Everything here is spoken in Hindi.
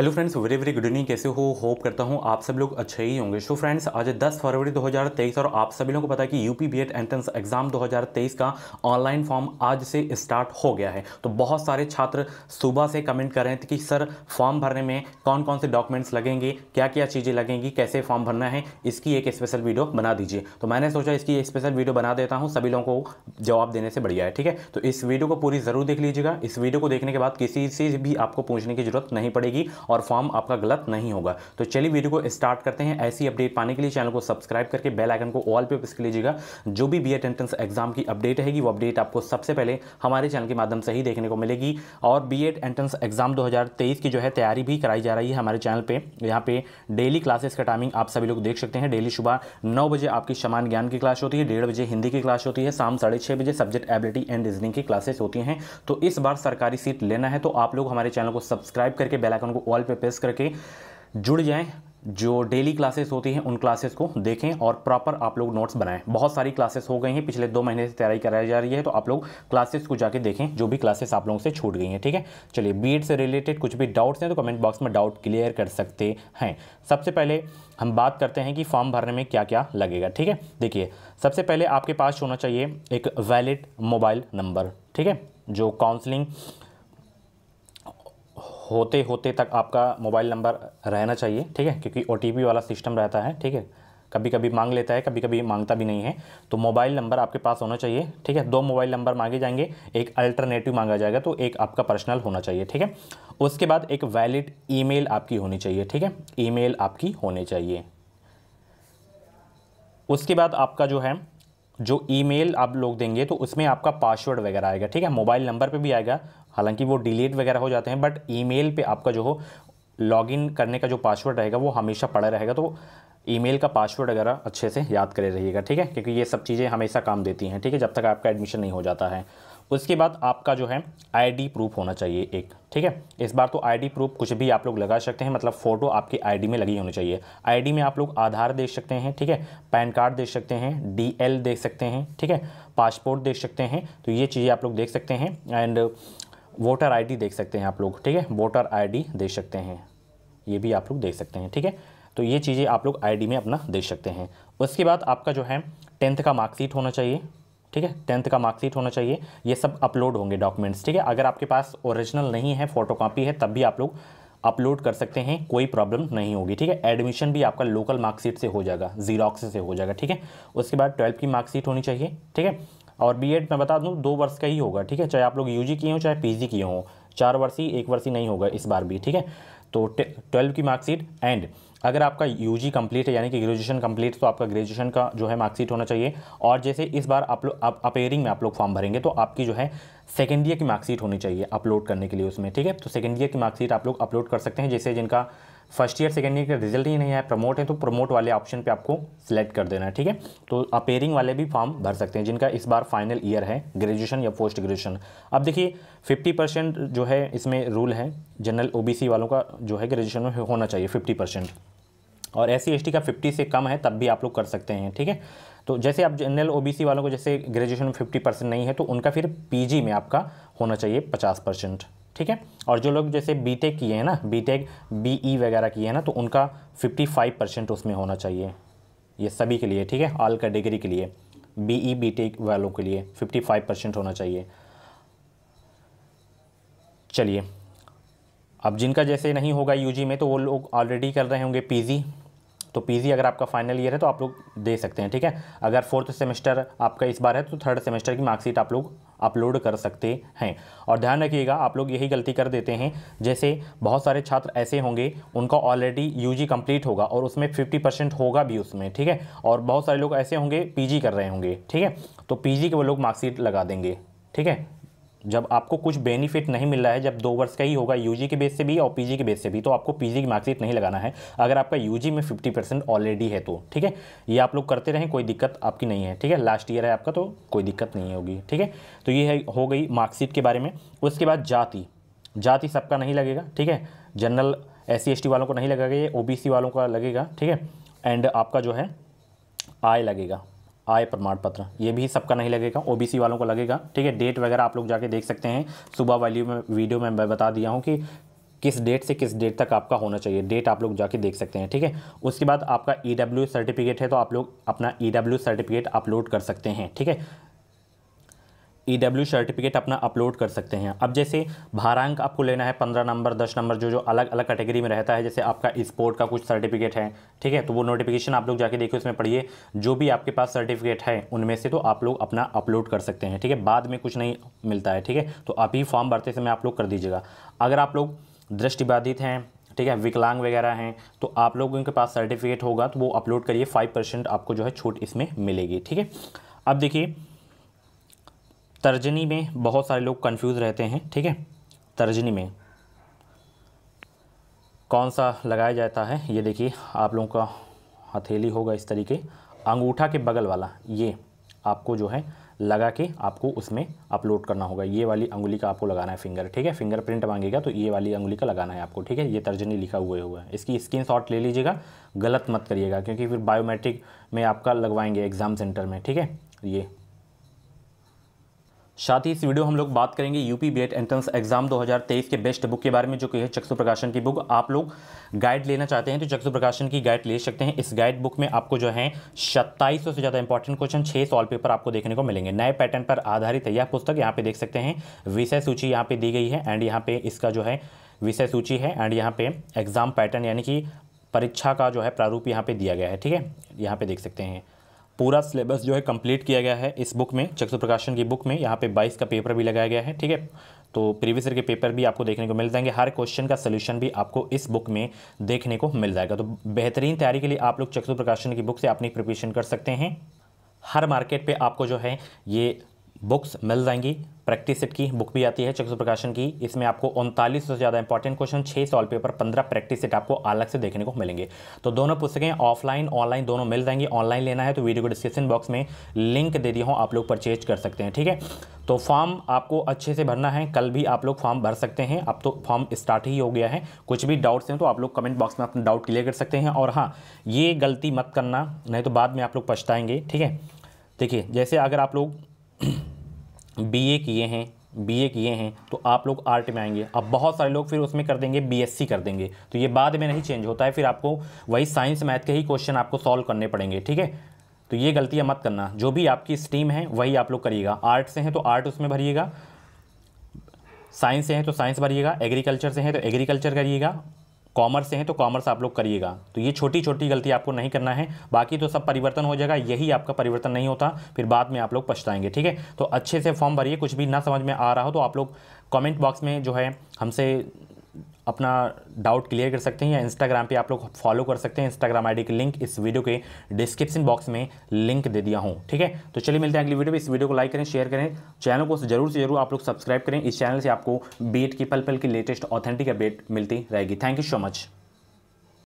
hello friends very very good evening कैसे हो होप करता हूँ आप सब लोग अच्छे ही होंगे सो फ्रेंड्स आज 10 फरवरी 2023 और आप सभी लोगों को पता है कि यूपी बीएड एंट्रेंस एग्जाम 2023 का ऑनलाइन फॉर्म आज से स्टार्ट हो गया है तो बहुत सारे छात्र सुबह से कमेंट कर रहे थे कि सर फॉर्म भरने में कौन कौन से डॉक्यूमेंट्स लगेंगे क्या क्या चीज़ें लगेंगी कैसे फॉर्म भरना है इसकी एक स्पेशल वीडियो बना दीजिए तो मैंने सोचा इसकी स्पेशल वीडियो बना देता हूँ सभी लोगों को जवाब देने से बढ़िया है ठीक है तो इस वीडियो को पूरी ज़रूर देख लीजिएगा इस वीडियो को देखने के बाद किसी से भी आपको पूछने की जरूरत नहीं पड़ेगी और फॉर्म आपका गलत नहीं होगा तो चलिए वीडियो को स्टार्ट करते हैं ऐसी अपडेट पाने के लिए चैनल को सब्सक्राइब करके बेल आइकन को ऑल पे प्रेस कर लीजिएगा जो भी बी एंट्रेंस एग्जाम की अपडेट रहेगी वो अपडेट आपको सबसे पहले हमारे चैनल के माध्यम से ही देखने को मिलेगी और बी एंट्रेंस एग्जाम दो की जो है तैयारी भी कराई जा रही है हमारे चैनल पर यहाँ पे डेली क्लासेस का टाइमिंग आप सभी लोग देख सकते हैं डेली सुबह नौ बजे आपकी समान ज्ञान की क्लास होती है डेढ़ बजे हिंदी की क्लास होती है शाम साढ़े बजे सब्जेक्ट एबिलिटी एंड रीजनिंग की क्लासेस होती हैं तो इस बार सरकारी सीट लेना है तो आप लोग हमारे चैनल को सब्सक्राइब करके बेलाइकन को ऑल वॉल पे प्रेस करके जुड़ जाएं जो डेली क्लासेस होती हैं उन क्लासेस को देखें और प्रॉपर आप लोग नोट्स बनाएं बहुत सारी क्लासेस हो गई हैं पिछले दो महीने से तैयारी कराई जा रही है तो आप लोग क्लासेस को जाके देखें जो भी क्लासेस आप लोगों से छूट गई हैं ठीक है चलिए बी से रिलेटेड कुछ भी डाउट्स हैं तो कमेंट बॉक्स में डाउट क्लियर कर सकते हैं सबसे पहले हम बात करते हैं कि फॉर्म भरने में क्या क्या लगेगा ठीक है देखिए सबसे पहले आपके पास होना चाहिए एक वैलिड मोबाइल नंबर ठीक है जो काउंसलिंग होते होते तक आपका मोबाइल नंबर रहना चाहिए ठीक है क्योंकि ओ वाला सिस्टम रहता है ठीक है कभी कभी मांग लेता है कभी कभी मांगता भी नहीं है तो मोबाइल नंबर आपके पास होना चाहिए ठीक है दो मोबाइल नंबर मांगे जाएंगे एक अल्टरनेटिव मांगा जाएगा तो एक आपका पर्सनल होना चाहिए ठीक है उसके बाद एक वैलिड ईमेल आपकी होनी चाहिए ठीक है ईमेल आपकी होनी चाहिए उसके बाद आपका जो है जो ईमेल आप लोग देंगे तो उसमें आपका पासवर्ड वगैरह आएगा ठीक है मोबाइल नंबर पे भी आएगा हालांकि वो डिलीट वगैरह हो जाते हैं बट ईमेल पे आपका जो हो लॉगिन करने का जो पासवर्ड रहेगा वो हमेशा पड़ा रहेगा तो ईमेल का पासवर्ड वगैरह अच्छे से याद करे रहिएगा ठीक है क्योंकि ये सब चीज़ें हमेशा काम देती हैं ठीक है जब तक आपका एडमिशन नहीं हो जाता है उसके बाद आपका जो है आईडी प्रूफ होना चाहिए एक ठीक है इस बार तो आईडी प्रूफ कुछ भी आप लोग लगा सकते हैं मतलब फ़ोटो आपकी आईडी में लगी होनी चाहिए आईडी में आप लोग आधार देख सकते हैं ठीक है पैन कार्ड देख सकते हैं डीएल देख सकते हैं ठीक है पासपोर्ट देख सकते हैं तो ये चीज़ें आप लोग देख सकते हैं एंड वोटर आईडी देख सकते हैं आप लोग ठीक है वोटर आईडी देख सकते हैं ये भी आप लोग देख सकते हैं ठीक है तो ये चीज़ें आप लोग आईडी में अपना देख सकते हैं उसके बाद आपका जो है टेंथ का मार्कशीट होना चाहिए ठीक है टेंथ का मार्कशीट होना चाहिए ये सब अपलोड होंगे डॉक्यूमेंट्स ठीक है अगर आपके पास ओरिजिनल नहीं है कापी है तब भी आप लोग अपलोड कर सकते हैं कोई प्रॉब्लम नहीं होगी ठीक है एडमिशन भी आपका लोकल मार्कशीट से हो जाएगा जीरोक्स से हो जाएगा ठीक है उसके बाद ट्वेल्थ की मार्कशीट होनी चाहिए ठीक है और बी मैं बता दूँ दो वर्ष का ही होगा ठीक है चाहे आप लोग यू किए हों चाहे पी किए हों चार वर्षीय एक वर्षी नहीं होगा इस बार भी ठीक है तो ट्वेल्व की मार्कशीट एंड अगर आपका यू जी कंप्लीट है यानी कि ग्रेजुएशन कंप्लीट तो आपका ग्रेजुएशन का जो है मार्कशीट होना चाहिए और जैसे इस बार आप लोग आप अपेयरिंग में आप लोग फॉर्म भरेंगे तो आपकी जो है सेकेंड ईयर की मार्कशीट होनी चाहिए अपलोड करने के लिए उसमें ठीक है तो सेकेंड ईयर की मार्कशीट आप लोग अपलोड कर सकते हैं जैसे जिनका फर्स्ट ईयर सेकेंड ईयर का रिजल्ट ही नहीं आया प्रमोट है तो प्रमोट वाले ऑप्शन पे आपको सिलेक्ट कर देना है ठीक है तो अपेयरिंग वाले भी फॉर्म भर सकते हैं जिनका इस बार फाइनल ईयर है ग्रेजुएशन या पोस्ट ग्रेजुएशन अब देखिए 50 परसेंट जो है इसमें रूल है जनरल ओ वालों का जो है ग्रेजुएशन में होना चाहिए फिफ्टी परसेंट और एस सी का फिफ्टी से कम है तब भी आप लोग कर सकते हैं ठीक है तो जैसे आप जनरल ओ वालों को जैसे ग्रेजुएशन में फिफ्टी परसेंट नहीं है तो उनका फिर पी में आपका होना चाहिए पचास परसेंट ठीक है और जो लोग जैसे बी टेक किए हैं ना बी टेक बी ई वगैरह किए हैं ना तो उनका 55 परसेंट उसमें होना चाहिए ये सभी के लिए ठीक है ऑल कैटेगरी के लिए बी ई बी टेक वालों के लिए 55 परसेंट होना चाहिए चलिए अब जिनका जैसे नहीं होगा यूजी में तो वो लोग ऑलरेडी कर रहे होंगे पीजी तो पीजी अगर आपका फाइनल ईयर है तो आप लोग दे सकते हैं ठीक है अगर फोर्थ सेमेस्टर आपका इस बार है तो थर्ड सेमेस्टर की मार्कशीट आप लोग अपलोड कर सकते हैं और ध्यान रखिएगा आप लोग यही गलती कर देते हैं जैसे बहुत सारे छात्र ऐसे होंगे उनका ऑलरेडी यूजी कंप्लीट होगा और उसमें 50 परसेंट होगा भी उसमें ठीक है और बहुत सारे लोग ऐसे होंगे पीजी कर रहे होंगे ठीक है तो पीजी के वो लोग मार्कशीट लगा देंगे ठीक है जब आपको कुछ बेनिफिट नहीं मिल रहा है जब दो वर्ष का ही होगा यूजी के बेस से भी और पीजी के बेस से भी तो आपको पीजी की मार्कशीट नहीं लगाना है अगर आपका यूजी में 50 परसेंट ऑलरेडी है तो ठीक है ये आप लोग करते रहें कोई दिक्कत आपकी नहीं है ठीक है लास्ट ईयर है आपका तो कोई दिक्कत नहीं होगी ठीक है तो ये है हो गई मार्कशीट के बारे में उसके बाद जाति जाति सबका नहीं लगेगा ठीक है जनरल एस सी वालों को नहीं लगेगा ये ओ वालों का लगेगा ठीक है एंड आपका जो है आय लगेगा आय प्रमाण पत्र ये भी सबका नहीं लगेगा ओबीसी वालों को लगेगा ठीक है डेट वगैरह आप लोग जाके देख सकते हैं सुबह वाली में वीडियो में मैं बता दिया हूँ कि किस डेट से किस डेट तक आपका होना चाहिए डेट आप लोग जाके देख सकते हैं ठीक है उसके बाद आपका ई e सर्टिफिकेट है तो आप लोग अपना ई सर्टिफिकेट अपलोड कर सकते हैं ठीक है ई डब्ल्यू सर्टिफिकेट अपना अपलोड कर सकते हैं अब जैसे भारांक आपको लेना है पंद्रह नंबर दस नंबर जो जो अलग अलग कैटेगरी में रहता है जैसे आपका स्पोर्ट का कुछ सर्टिफिकेट है ठीक है तो वो नोटिफिकेशन आप लोग जाके देखिए उसमें पढ़िए जो भी आपके पास सर्टिफिकेट है उनमें से तो आप लोग अपना अपलोड कर सकते हैं ठीक है बाद में कुछ नहीं मिलता है ठीक है तो आप ही फॉर्म भरते समय आप लोग कर दीजिएगा अगर आप लोग दृष्टिबाधित हैं ठीक है विकलांग वगैरह हैं तो आप लोगों के पास सर्टिफिकेट होगा तो वो अपलोड करिए फाइव परसेंट आपको जो है छूट इसमें मिलेगी ठीक है अब देखिए तर्जनी में बहुत सारे लोग कंफ्यूज रहते हैं ठीक है तर्जनी में कौन सा लगाया जाता है ये देखिए आप लोगों का हथेली होगा इस तरीके अंगूठा के बगल वाला ये आपको जो है लगा के आपको उसमें अपलोड करना होगा ये वाली अंगुली का आपको लगाना है फिंगर ठीक है फिंगर प्रिंट मांगेगा तो ये वाली अंगुली का लगाना है आपको ठीक है ये तर्जनी लिखा हुए हुआ है इसकी स्क्रीन शॉट ले लीजिएगा गलत मत करिएगा क्योंकि फिर बायोमेट्रिक में आपका लगवाएंगे एग्ज़ाम सेंटर में ठीक है ये साथ ही इस वीडियो हम लोग बात करेंगे यूपी बी एंट्रेंस एग्जाम 2023 के बेस्ट बुक के बारे में जो कि है चक्षु प्रकाशन की बुक आप लोग गाइड लेना चाहते हैं तो चक्षु प्रकाशन की गाइड ले सकते हैं इस गाइड बुक में आपको जो है सत्ताईस से ज़्यादा इंपॉर्टेंट क्वेश्चन छः सॉल्व पेपर आपको देखने को मिलेंगे नए पैटर्न पर आधारित है यह पुस्तक यहाँ पे देख सकते हैं विषय सूची यहाँ पे दी गई है एंड यहाँ पे इसका जो है विषय सूची है एंड यहाँ पे एग्जाम पैटर्न यानी कि परीक्षा का जो है प्रारूप यहाँ पे दिया गया है ठीक है यहाँ पे देख सकते हैं पूरा सिलेबस जो है कंप्लीट किया गया है इस बुक में चक्षु प्रकाशन की बुक में यहाँ पे 22 का पेपर भी लगाया गया है ठीक है तो प्रीवियस ईयर के पेपर भी आपको देखने को मिल जाएंगे हर क्वेश्चन का सोल्यूशन भी आपको इस बुक में देखने को मिल जाएगा तो बेहतरीन तैयारी के लिए आप लोग चक्षु प्रकाशन की बुक से अपनी प्रिपरेशन कर सकते हैं हर मार्केट पर आपको जो है ये बुक्स मिल जाएंगी प्रैक्टिस सेट की बुक भी आती है चक्षु प्रकाशन की इसमें आपको उनतालीस से ज़्यादा इंपॉर्टेंट क्वेश्चन छः सॉल्व पेपर पंद्रह प्रैक्टिस सेट आपको अलग से देखने को मिलेंगे तो दोनों पुस्तकें ऑफलाइन ऑनलाइन दोनों मिल जाएंगी ऑनलाइन लेना है तो वीडियो को डिस्क्रिप्शन बॉक्स में लिंक दे दिया हूँ आप लोग परचेज कर सकते हैं ठीक है तो फॉर्म आपको अच्छे से भरना है कल भी आप लोग फॉर्म भर सकते हैं अब तो फॉर्म स्टार्ट ही हो गया है कुछ भी डाउट्स हैं तो आप लोग कमेंट बॉक्स में अपना डाउट क्लियर कर सकते हैं और हाँ ये गलती मत करना नहीं तो बाद में आप लोग पछताएंगे ठीक है देखिए जैसे अगर आप लोग बी ए किए हैं बी ए किए हैं तो आप लोग आर्ट में आएंगे अब बहुत सारे लोग फिर उसमें कर देंगे बी एस सी कर देंगे तो ये बाद में नहीं चेंज होता है फिर आपको वही साइंस मैथ के ही क्वेश्चन आपको सॉल्व करने पड़ेंगे ठीक है तो ये गलतियाँ मत करना जो भी आपकी स्ट्रीम है वही आप लोग करिएगा आर्ट से हैं तो आर्ट उसमें भरिएगा साइंस से हैं तो साइंस भरिएगा एग्रीकल्चर से हैं तो एग्रीकल्चर करिएगा कॉमर्स से हैं तो कॉमर्स आप लोग करिएगा तो ये छोटी छोटी गलती आपको नहीं करना है बाकी तो सब परिवर्तन हो जाएगा यही आपका परिवर्तन नहीं होता फिर बाद में आप लोग पछताएंगे ठीक है तो अच्छे से फॉर्म भरिए कुछ भी ना समझ में आ रहा हो तो आप लोग कमेंट बॉक्स में जो है हमसे अपना डाउट क्लियर कर सकते हैं या इंस्टाग्राम पे आप लोग फॉलो कर सकते हैं इंस्टाग्राम आईडी की लिंक इस वीडियो के डिस्क्रिप्शन बॉक्स में लिंक दे दिया हूँ ठीक है तो चलिए मिलते हैं अगली वीडियो में इस वीडियो को लाइक करें शेयर करें चैनल को जरूर से जरूर आप लोग सब्सक्राइब करें इस चैनल से आपको बीट की पल पल की लेटेस्ट ऑथेंटिक अपडेट मिलती रहेगी थैंक यू सो मच